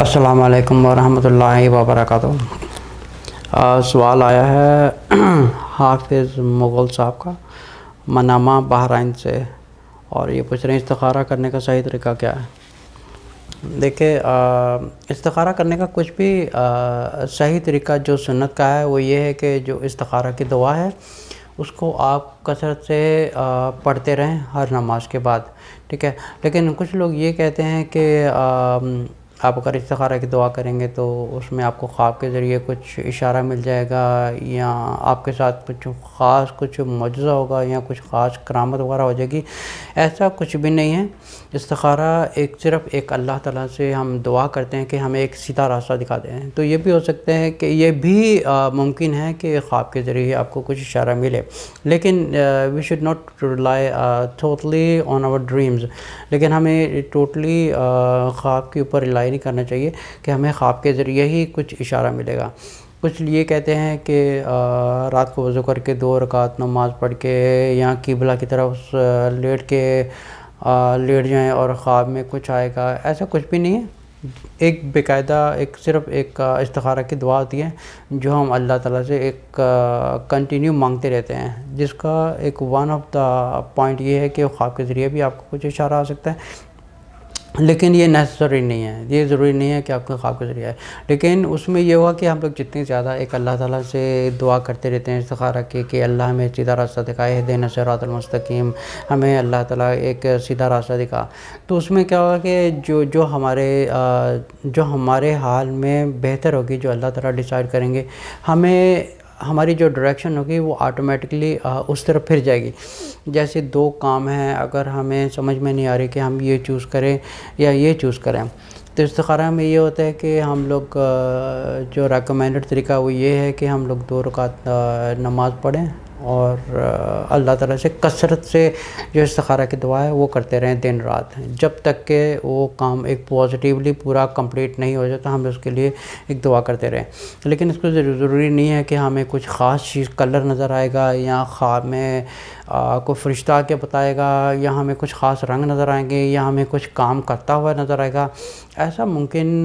السلام علیکم ورحمۃ اللہ وبرکاتہ سوال آیا ہے حافظ مغل صاحب کا منامہ بحرائن سے اور یہ پوچھ رہے ہیں استخارہ کرنے کا صحیح طریقہ کیا ہے دیکھیں استخارہ کرنے کا کچھ بھی صحیح طریقہ جو سنت کا ہے وہ یہ ہے کہ جو استخارہ کی دعا ہے اس کو آپ کثرت سے پڑھتے رہیں ہر نماز کے بعد ٹھیک ہے لیکن کچھ لوگ یہ کہتے ہیں کہ آپ اگر استخارہ کی دعا کریں گے تو اس میں آپ کو خواب کے ذریعے کچھ اشارہ مل جائے گا یا آپ کے ساتھ کچھ خاص کچھ مجزہ ہوگا یا کچھ خاص کرامت وغیرہ ہو جائے گی ایسا کچھ بھی نہیں ہے استخارہ ایک صرف ایک اللہ تعالیٰ سے ہم دعا کرتے ہیں کہ ہمیں ایک سیدھا راستہ دکھا ہیں تو یہ بھی ہو سکتے ہیں کہ یہ بھی ممکن ہے کہ خواب کے ذریعے آپ کو کچھ اشارہ ملے لیکن we should not rely rely totally on dreams dreams لیکن ہمیں ٹوٹلی خواب کے اوپر رلائی کرنا چاہیے کہ ہمیں خواب کے ذریعے ہی کچھ اشارہ ملے گا کچھ لیے کہتے ہیں کہ رات کو وضو کر کے دو رکعت نماز پڑھ کے یا قبلہ کی طرف لیٹ کے لیٹ جائیں اور خواب میں کچھ آئے گا ایسا کچھ بھی نہیں ہے ایک باقاعدہ ایک صرف ایک استخارہ کی دعا ہوتی ہے جو ہم اللہ تعالیٰ سے ایک کنٹینیو مانگتے رہتے ہیں جس کا ایک ون آف دا پوائنٹ یہ ہے کہ خواب کے ذریعے بھی آپ کو کچھ اشارہ آ سکتا ہے لیکن یہ نیسسری نہیں ہے یہ ضروری نہیں ہے کہ آپ کو خواب کا ذریعہ ہے لیکن اس میں یہ ہوا کہ ہم لوگ جتنی زیادہ ایک اللہ تعالیٰ سے دعا کرتے رہتے ہیں استخارہ کے کہ اللہ ہمیں سیدھا راستہ دکھا دین سرات المستقیم ہمیں اللہ تعالیٰ ایک سیدھا راستہ دکھا تو اس میں کیا ہوا کہ جو جو ہمارے جو ہمارے حال میں بہتر ہوگی جو اللہ تعالیٰ ڈیسائیڈ کریں گے ہمیں ہماری جو ڈائریکشن ہوگی وہ آٹومیٹکلی اس طرف پھر جائے گی جیسے دو کام ہیں اگر ہمیں سمجھ میں نہیں آ رہی کہ ہم یہ چوز کریں یا یہ چوز کریں تو استخارہ میں یہ ہوتا ہے کہ ہم لوگ جو ریکمینڈڈ طریقہ وہ یہ ہے کہ ہم لوگ دو رکعت نماز پڑھیں اور اللہ تعالیٰ سے کثرت سے جو استخارہ کی دعا ہے وہ کرتے رہیں دن رات جب تک کہ وہ کام ایک پازیٹیولی پورا کمپلیٹ نہیں ہو جاتا ہم اس کے لیے ایک دعا کرتے رہیں لیکن اس کو ضروری نہیں ہے کہ ہمیں کچھ خاص چیز کلر نظر آئے گا یا خواب میں کوئی فرشتہ آ کے بتائے گا یا ہمیں کچھ خاص رنگ نظر آئیں گے یا ہمیں کچھ کام کرتا ہوا نظر آئے گا ایسا ممکن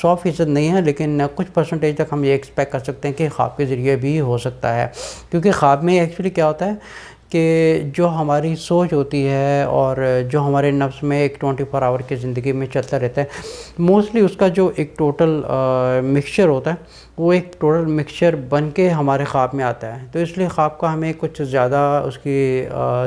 سو فیصد نہیں ہے لیکن کچھ پرسنٹیج تک ہم یہ ایکسپیکٹ کر سکتے ہیں کہ خواب کے ذریعے بھی ہو سکتا ہے کیونکہ خواب میں ایکچولی کیا ہوتا ہے کہ جو ہماری سوچ ہوتی ہے اور جو ہمارے نفس میں ایک ٹونٹی فور آور کے زندگی میں چلتا رہتا ہے موسٹلی اس کا جو ایک ٹوٹل مکسچر ہوتا ہے وہ ایک ٹوٹل مکسچر بن کے ہمارے خواب میں آتا ہے تو اس لیے خواب کا ہمیں کچھ زیادہ اس کی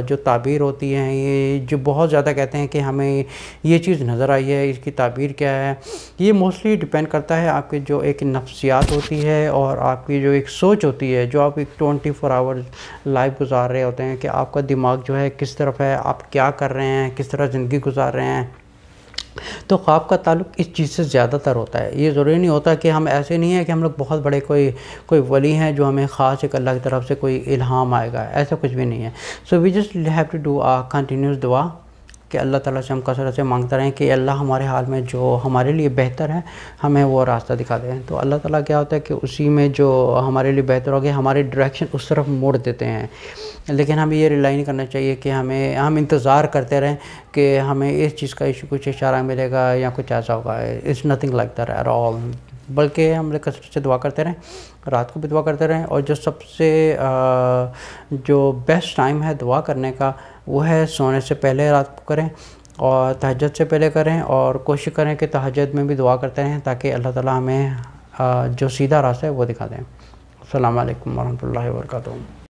جو تعبیر ہوتی ہے یہ جو بہت زیادہ کہتے ہیں کہ ہمیں یہ چیز نظر آئی ہے اس کی تعبیر کیا ہے یہ موسٹلی ڈپینڈ کرتا ہے آپ کی جو ایک نفسیات ہوتی ہے اور آپ کی جو ایک سوچ ہوتی ہے جو آپ ایک ٹونٹی فور آور لائف گزار رہے ہوتے ہیں کہ آپ کا دماغ جو ہے کس طرف ہے آپ کیا کر رہے ہیں کس طرح زندگی گزار رہے ہیں تو خواب کا تعلق اس چیز سے زیادہ تر ہوتا ہے یہ ضروری نہیں ہوتا کہ ہم ایسے نہیں ہیں کہ ہم لوگ بہت بڑے کوئی کوئی ولی ہیں جو ہمیں خاص ایک اللہ کی طرف سے کوئی الہام آئے گا ایسا کچھ بھی نہیں ہے so we just have to do a continuous دعا کہ اللہ تعالیٰ سے ہم کثرت سے مانگتا رہیں کہ اللہ ہمارے حال میں جو ہمارے لیے بہتر ہے ہمیں وہ راستہ دکھا دیں تو اللہ تعالیٰ کیا ہوتا ہے کہ اسی میں جو ہمارے لیے بہتر ہوگی ہمارے ڈائریکشن اس طرف موڑ دیتے ہیں لیکن ہمیں یہ ریلائن نہیں کرنا چاہیے کہ ہمیں ہم انتظار کرتے رہیں کہ ہمیں اس چیز کا ایشو کچھ اشارہ ملے گا یا کچھ ایسا ہوگا اٹس نتھنگ ایٹ آل بلکہ ہم کثرت سے دعا کرتے رہیں رات کو بھی دعا کرتے رہیں اور جو سب سے جو بیسٹ ٹائم ہے دعا کرنے کا وہ ہے سونے سے پہلے رات کو کریں اور تہجد سے پہلے کریں اور کوشش کریں کہ تحجد میں بھی دعا کرتے رہیں تاکہ اللہ تعالیٰ ہمیں جو سیدھا راستہ ہے وہ دکھا دیں السلام علیکم ورحمۃ اللہ وبرکاتہ